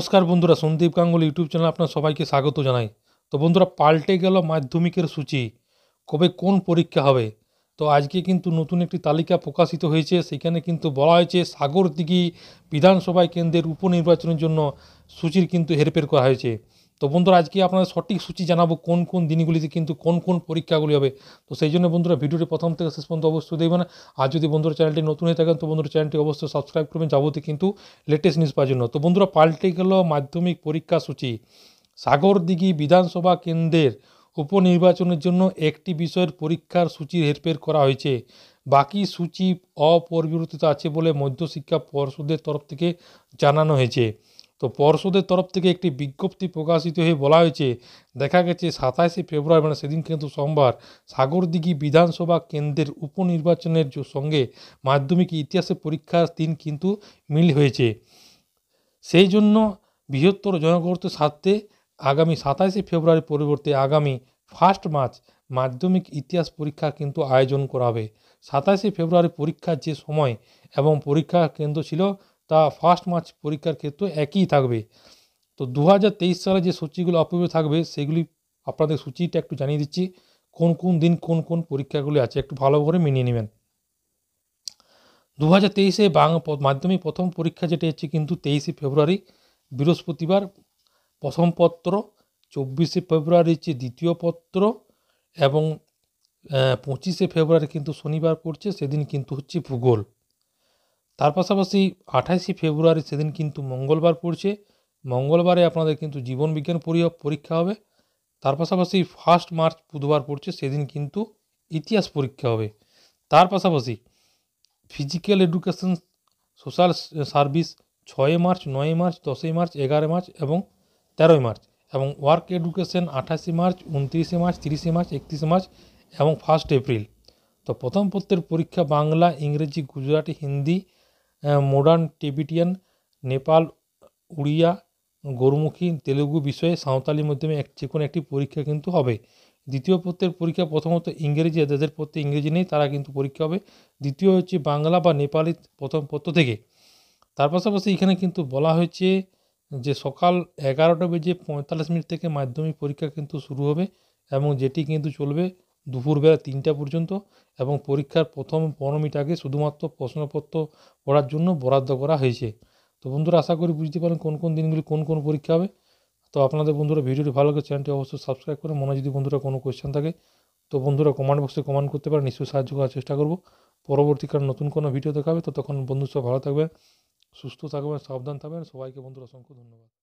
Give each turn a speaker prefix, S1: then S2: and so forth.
S1: নমস্কার বন্ধুরা Sandeep Ganguly YouTube channel আপনার সবাইকে স্বাগত জানাই তো বন্ধুরা পাল্টে গেল মাধ্যমিকের সূচি কবে কোন পরীক্ষা হবে তো আজকে কিন্তু নতুন একটি তালিকা প্রকাশিত হয়েছে সেখানে কিন্তু বলা হয়েছে সাগর দিঘি বিধানসভায় কেন্দ্রের উপনির্বাচনের জন্য সূচির কিন্তু হেরফের করা হয়েছে তো বন্ধুরা আজকে আপনাদের সঠিক সূচি জানাবো কোন কোন দিনগুলিতে কিন্তু কোন কোন পরীক্ষাগুলি হবে তো সেই জন্য বন্ধুরা ভিডিওটি প্রথম থেকে শেষ পর্যন্ত অবশ্যই দেখবেন আর যদি বন্ধুরা চ্যানেলটি নতুন হয়ে থাকেন তো বন্ধুরা চ্যানেলটি অবশ্যই সাবস্ক্রাইব করবেন যাবতীয় কিন্তু লেটেস্ট নিউজ পাওয়ার জন্য তো বন্ধুরা পাল্টে গেল মাধ্যমিক পরীক্ষা সূচি সাগরদিঘি বিধানসভা কেন্দ্রের উপনির্বাচনের জন্য একটি বিষয়ের পরীক্ষার সূচি হেরফের করা হয়েছে বাকি সূচি অপরিবর্তিত আছে বলে মধ্যশিক্ষা পর্ষদের তরফ থেকে জানানো হয়েছে তো পর্ষদের তরফ থেকে একটি বিজ্ঞপ্তি প্রকাশিত হয়ে বলা হয়েছে দেখা গেছে সাতাশে ফেব্রুয়ারি মানে সেদিন কিন্তু সোমবার সাগরদিঘি বিধানসভা কেন্দ্রের উপনির্বাচনের সঙ্গে মাধ্যমিক ইতিহাসে পরীক্ষার দিন কিন্তু মিল হয়েছে সেই জন্য বৃহত্তর জনগণের স্বার্থে আগামী সাতাশে ফেব্রুয়ারি পরিবর্তে আগামী ফার্স্ট মার্চ মাধ্যমিক ইতিহাস পরীক্ষা কিন্তু আয়োজন করা হবে সাতাশে ফেব্রুয়ারি পরীক্ষার যে সময় এবং পরীক্ষা কেন্দ্র ছিল তা ফার্স্ট মার্চ পরীক্ষার ক্ষেত্রে একই থাকবে তো দু সালে যে সূচিগুলো অপব্য থাকবে সেগুলি আপনাদের সূচিটা একটু জানিয়ে দিচ্ছি কোন কোন দিন কোন কোন পরীক্ষাগুলি আছে একটু ভালো করে মেনে নেবেন দু হাজার তেইশে বাংলা মাধ্যমিক প্রথম পরীক্ষা যেটা হচ্ছে কিন্তু তেইশে ফেব্রুয়ারি বৃহস্পতিবার প্রথম পত্র চব্বিশে ফেব্রুয়ারি হচ্ছে দ্বিতীয় পত্র এবং পঁচিশে ফেব্রুয়ারি কিন্তু শনিবার পড়ছে সেদিন কিন্তু হচ্ছে ভূগোল তার পাশাপাশি আঠাশে ফেব্রুয়ারি সেদিন কিন্তু মঙ্গলবার পড়ছে মঙ্গলবারে আপনাদের কিন্তু জীবনবিজ্ঞান পরীক্ষা হবে তার পাশাপাশি ফার্স্ট মার্চ বুধবার পড়ছে সেদিন কিন্তু ইতিহাস পরীক্ষা হবে তার পাশাপাশি ফিজিক্যাল এডুকেশন সোশ্যাল সার্ভিস ছয় মার্চ নয় মার্চ দশই মার্চ এগারো মার্চ এবং তেরোই মার্চ এবং ওয়ার্ক এডুকেশন আঠাশে মার্চ উনত্রিশে মার্চ তিরিশে মার্চ একত্রিশে মার্চ এবং ফার্স্ট এপ্রিল তো প্রথম পত্রের পরীক্ষা বাংলা ইংরেজি গুজরাটি হিন্দি মডার্ন টিবিটিয়ান নেপাল উড়িয়া গোরমুখী তেলুগু বিষয়ে সাঁওতালি মাধ্যমে এক যে কোনো একটি পরীক্ষা কিন্তু হবে দ্বিতীয় পত্রের পরীক্ষা প্রথমত ইংরেজি যাদের পত্রে ইংরেজি নেই তারা কিন্তু পরীক্ষা হবে দ্বিতীয় হচ্ছে বাংলা বা নেপালি প্রথম পত্র থেকে তার পাশাপাশি এখানে কিন্তু বলা হয়েছে যে সকাল এগারোটা বেজে পঁয়তাল্লিশ মিনিট থেকে মাধ্যমিক পরীক্ষা কিন্তু শুরু হবে এবং যেটি কিন্তু চলবে দুপুরবেলা তিনটা পর্যন্ত এবং পরীক্ষার প্রথম পনেরো শুধুমাত্র প্রশ্নপত্র পড়ার জন্য বরাদ্দ করা হয়েছে তো বন্ধুরা আশা করি বুঝতে পারেন কোন কোন দিনগুলি কোন কোন পরীক্ষা হবে তো আপনাদের বন্ধুরা ভিডিওটি ভালো লাগে চ্যানেলটি অবশ্যই সাবস্ক্রাইব করে মনে যদি বন্ধুরা কোনো কোয়েশ্চেন থাকে তো বন্ধুরা কমেন্ট বক্সে কমেন্ট করতে পারে নিশ্চয়ই সাহায্য করার চেষ্টা করব পরবর্তীকালে নতুন কোনো ভিডিও দেখাবে তো তখন বন্ধু সব ভালো থাকবে সুস্থ থাকবেন সাবধান থাকবেন সবাইকে বন্ধুরা অসংখ্য ধন্যবাদ